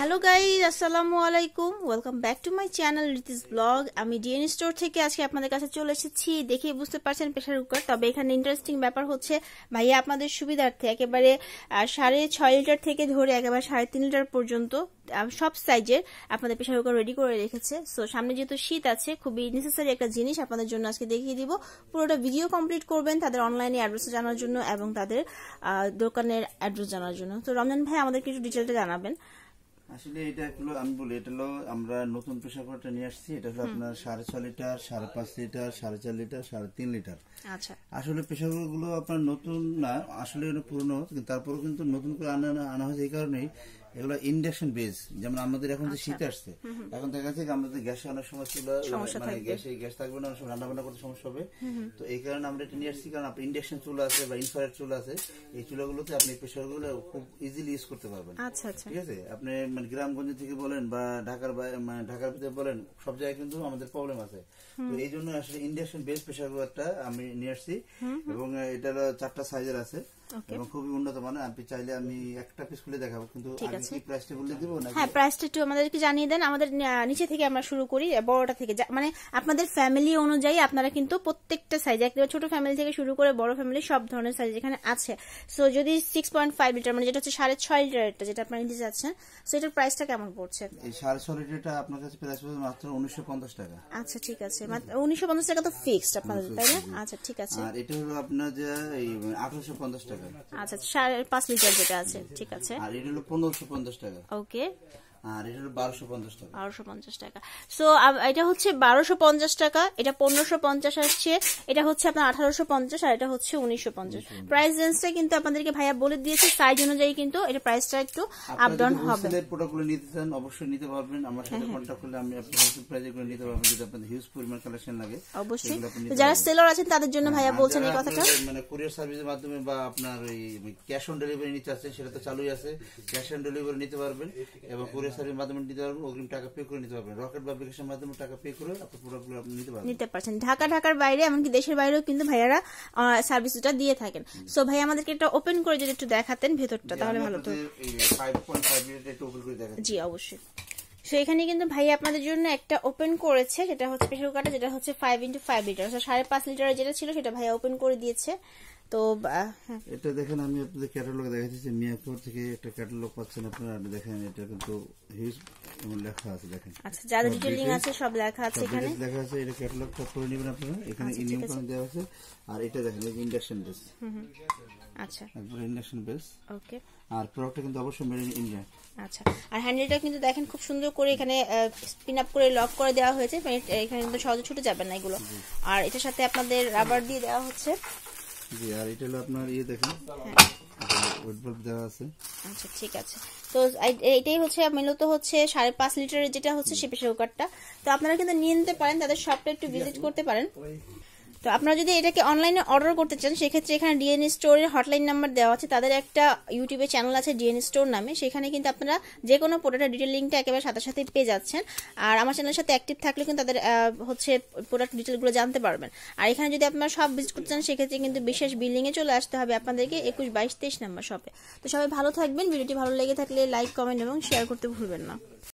Hello guys আসসালামু আলাইকুম welcome back to my channel Riti's blog আমি ডিএন স্টোর থেকে আজকে আপনাদের কাছে চলে এসেছি দেখে বুঝতে পারছেন প্রেশার কুকার তবে এখানে ইন্টারেস্টিং ব্যাপার হচ্ছে ভাইয়া আপনাদের সুবিধার্থে একেবারে সাড়ে ছয় লিটার থেকে ধরে একেবারে সাড়ে তিন লিটার পর্যন্ত সব সাইজের আপনাদের প্রেশার কুকার রেডি করে রেখেছে সো সামনে যেহেতু শীত আছে খুবই নেসেসারি একটা জিনিস আপনাদের জন্য আজকে দেখিয়ে দিব পুরোটা ভিডিও কমপ্লিট করবেন তাদের অনলাইনে অ্যাড্রেস জানার জন্য এবং তাদের দোকানের অ্যাড্রেস জানার জন্য তো রমজান ভাই আমাদের কিছু ডিটেলটা জানাবেন আসলে এটা হলো আমি বলি এটা হলো আমরা নতুন প্রেশার নিয়ে আসছি এটা হলো আপনার সাড়ে ছয় লিটার সাড়ে পাঁচ লিটার সাড়ে চার লিটার সাড়ে তিন লিটার আচ্ছা আসলে প্রেশার গুলো আপনার নতুন না আসলে পুরনো তারপরে কিন্তু নতুন করে আনা আনা হয়েছে এই কারণেই এগুলো ইন্ডাকশন বেজ যেমন আমাদের এখন যে আচ্ছা। শীত আসছে এখন দেখা যাচ্ছে আমাদের গ্যাসে অনেক সময় ছিল মানে গ্যাসে গ্যাস থাকবে না অনেক সময় রান্না করতে সমস্যা হবে তো এই কারণে আমরা এটা নিয়ে আসছি কারণ ইন্ডাকশন চুলা আছে বা ইনফ্রারেড চুলা আছে এই চুলাগুলোতে আপনি খুব ইজিলি ইউজ করতে পারবেন আচ্ছা, আচ্ছা। ঠিক আছে আপনি মানে গ্রামগঞ্জ থেকে বলেন বা ঢাকার মানে ঢাকার ভিতরে বলেন সব জায়গায় কিন্তু আমাদের প্রবলেম আছে তো এই জন্য আসলে ইন্ডাকশন বেস প্রেশার কুকারটা আমি নিয়ে আসছি এবং এটার চারটা সাইজের আছে এবং খুবই উন্নত মানের আপনি চাইলে আমি একটা পিস খুলে দেখাবো কিন্তু হ্যাঁ প্রাইসটা একটু আমাদেরকে জানিয়ে দেন আমাদের নিচে থেকে আমরা শুরু করি বড়টা থেকে মানে আপনাদের ফ্যামিলি অনুযায়ী আপনারা কিন্তু প্রত্যেকটা সাইজ একবার ছোট ফ্যামিলি থেকে শুরু করে বড় ফ্যামিলি সব ধরনের সাইজ এখানে আছে সো যদি সিক্স পয়েন্ট ফাইভ লিটার মানে যেটা হচ্ছে সাড়ে ছয় লিটারটা যেটা আপনারা নিতে চাচ্ছেন সো এটার প্রাইসটা কেমন পড়ছে সাড়ে ছয় লিটারটা আপনার কাছে প্রাইস পড়বে মাত্র উনিশশো পঞ্চাশ টাকা আচ্ছা ঠিক আছে উনিশশো পঞ্চাশ টাকা তো ফিক্সড আপনাদের তাই না আচ্ছা ঠিক আছে আর এটা হলো আপনার যে আঠারোশো পঞ্চাশ টাকা আচ্ছা সাড়ে পাঁচ লিটার যেটা আছে ঠিক আছে আর এটা হলো পনেরোশো Ok Okay. আপনার হ্যাঁ, হ্যাঁ। যারা সেলর আছেন তাদের জন্য ভাইয়া হ্যাঁ, বলছেন এই কথাটা মানে কুরিয়ার সার্ভিসের মাধ্যমে বা আপনার ক্যাশ অন ডেলিভারি নিতে আছে সেটা তো চালুই আছে ক্যাশ অন ডেলিভারি নিতে পারবেন এবং মাধ্যমে নিতে পারবেন অগ্রিম টাকা পে করে নিতে পারবেন রকেট বা বিকাশের মাধ্যমে টাকা পে করে প্রোডাক্টগুলো নিতে পারবেন নিতে পারছেন ঢাকা ঢাকার বাইরে এমনকি দেশের বাইরেও কিন্তু ভাইয়ারা সার্ভিসটা দিয়ে থাকেন সো ভাই আমাদেরকে এটা ওপেন করে যদি একটু দেখাতেন ভেতরটা তাহলে ভালো হতো জি অবশ্যই সো এখানে কিন্তু ভাই আপনাদের জন্য একটা ওপেন করেছে যেটা হচ্ছে প্রেশার কুকারটা যেটা হচ্ছে ফাইভ ইন্টু ফাইভ লিটার সাড়ে পাঁচ লিটার যেটা ছিল সেটা ভাইয়া ওপেন করে দিয়েছে তো হ্যাঁ। এটা দেখেন আমি আপনাদের ক্যাটালগ দেখাচ্ছি মিয়াপুর থেকে একটা ক্যাটালগ পাচ্ছেন আপনারা দেখেন এটা কিন্তু হিউজ লেখা আছে দেখেন আচ্ছা ডিটেইলিং আছে সব লেখা আছে এখানে লেখা আছে এটা নেবেন আপনারা আচ্ছা, এখানে ইনিয়ম দেওয়া আছে আর এটা দেখেন এই ইন্ডাকশন বেস আচ্ছা একবার ইন্ডাকশন বেস ওকে আর প্রোডাক্টটা কিন্তু অবশ্যই মেড ইন ইন্ডিয়া আচ্ছা আর হ্যান্ডেলটা কিন্তু দেখেন খুব সুন্দর করে এখানে স্পিন আপ করে লক করে দেওয়া হয়েছে মানে, এখানে কিন্তু সহজে ছুটে যাবে না এগুলো আর এটার সাথে আপনাদের রাবার দিয়ে দেওয়া হচ্ছে আর এটা হলো আপনার ইয়ে দেখেন হ্যাঁ। আচ্ছা ঠিক আছে তো এটাই হচ্ছে মূলত হচ্ছে সাড়ে পাঁচ যেটা হচ্ছে সে তো আপনারা কিন্তু নিয়ে নিতে পারেন তাদের শপটা একটু ভিজিট করতে পারেন তো আপনারা যদি এটাকে অনলাইনে অর্ডার করতে চান সেক্ষেত্রে এখানে ডিএন স্টোরের হটলাইন নাম্বার দেওয়া আছে তাদের একটা ইউটিউবে চ্যানেল আছে ডিএন স্টোর নামে সেখানে কিন্তু আপনারা যে কোনো প্রোডাক্টের ডিটেল লিঙ্কটা একেবারে সাথে সাথে পেয়ে যাচ্ছেন আর আমার চ্যানেলের সাথে অ্যাক্টিভ থাকলে কিন্তু তাদের হচ্ছে প্রোডাক্ট ডিটেলগুলো জানতে পারবেন আর এখানে যদি আপনারা সব ভিজিট করতে চান সেক্ষেত্রে কিন্তু বিশেষ বিল্ডিংয়ে চলে আসতে হবে আপনাদেরকে একুশ বাইশ তেইশ নাম্বার শপে তো সবাই ভালো থাকবেন ভিডিওটি ভালো লেগে থাকলে লাইক কমেন্ট এবং শেয়ার করতে ভুলবেন না